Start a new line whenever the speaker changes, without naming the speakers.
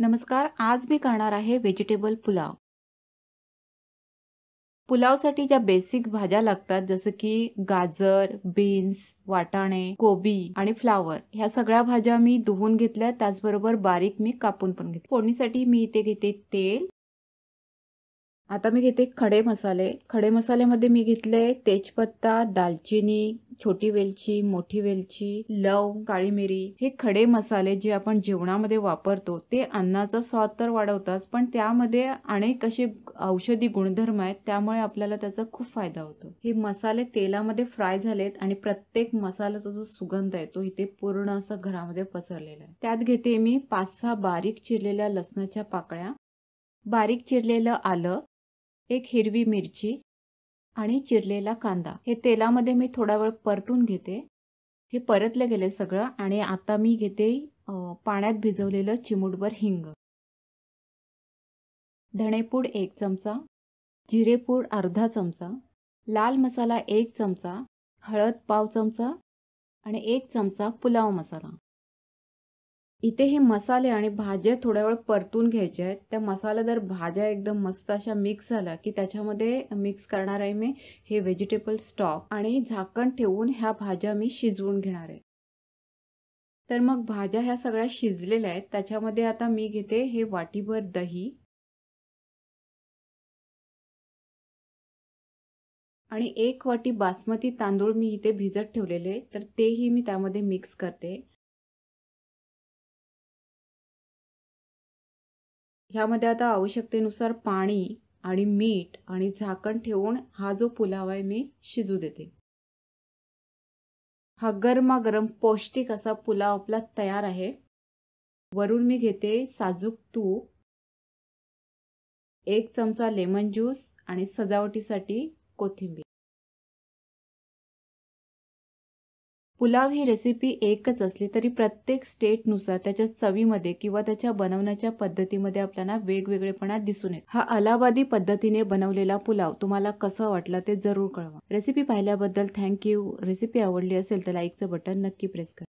नमस्कार आज मी करणार आहे व्हेजिटेबल पुलाव पुलावसाठी ज्या बेसिक भाज्या लागतात जसं की गाजर बीन्स वाटाणे कोबी आणि फ्लावर ह्या सगळ्या भाज्या मी धुवून घेतल्या त्याचबरोबर बारीक मी कापून पण घेते फोडणीसाठी मी इथे घेते तेल आता मी घेते खडे मसाले खडे मसाल्यामध्ये मी घेतले तेजपत्ता दालचिनी छोटी वेलची मोठी वेलची लव काळी मिरी हे खडे मसाले जे आपण जेवणामध्ये वापरतो ते अन्नाचा स्वाद तर वाढवतात पण त्यामध्ये अनेक असे औषधी गुणधर्म आहेत त्यामुळे आपल्याला त्याचा खूप फायदा होतो हे मसाले तेलामध्ये फ्राय झालेत आणि प्रत्येक मसाल्याचा जो सुगंध आहे तो इथे पूर्ण असं घरामध्ये पसरलेला आहे त्यात घेते मी पाच सहा बारीक चिरलेल्या लसणाच्या पाकळ्या बारीक चिरलेलं आलं एक हिरवी मिरची आणि चिरलेला कांदा हे तेलामध्ये मी थोडा वेळ परतून घेते हे परतले गेले सगळं आणि आता मी घेते पाण्यात भिजवलेलं चिमूटभर हिंग धणेपूड एक चमचा जिरेपूड अर्धा चमचा लाल मसाला एक चमचा हळद पाव चमचा आणि एक चमचा पुलाव मसाला इथे हे मसाले आणि भाज्या थोड्या वेळ परतून घ्यायच्या आहेत त्या मसालेदार भाज्या एकदम मस्त अशा मिक्स झाल्या की त्याच्यामध्ये मिक्स करणार आहे मी हे व्हेजिटेबल स्टॉक आणि झाकण ठेवून ह्या भाज्या मी शिजवून घेणार आहे तर मग भाज्या ह्या सगळ्या शिजलेल्या आहेत त्याच्यामध्ये आता मी घेते हे वाटीभर दही आणि एक वाटी बासमती तांदूळ मी इथे भिजत ठेवलेले तर तेही मी त्यामध्ये मिक्स करते ह्यामध्ये आता आवश्यकतेनुसार पाणी आणि मीठ आणि झाकण ठेवून हा जो पुलाव आहे मी शिजू देते हा गरमागरम पौष्टिक असा पुलाव आपला तयार आहे वरून मी घेते साजूक तूप एक चमचा लेमन ज्यूस आणि सजावटीसाठी कोथिंबीर पुलाव ही रेसिपी एकच असली तरी प्रत्येक स्टेटनुसार त्याच्या चवीमध्ये किंवा त्याच्या बनवण्याच्या पद्धतीमध्ये आपल्याला वेगवेगळेपणा दिसून येत हा अलाहाबादी पद्धतीने बनवलेला पुलाव तुम्हाला कसं वाटला ते जरूर कळवा रेसिपी पाहिल्याबद्दल थँक्यू रेसिपी आवडली असेल तर लाईकचं बटन नक्की प्रेस करा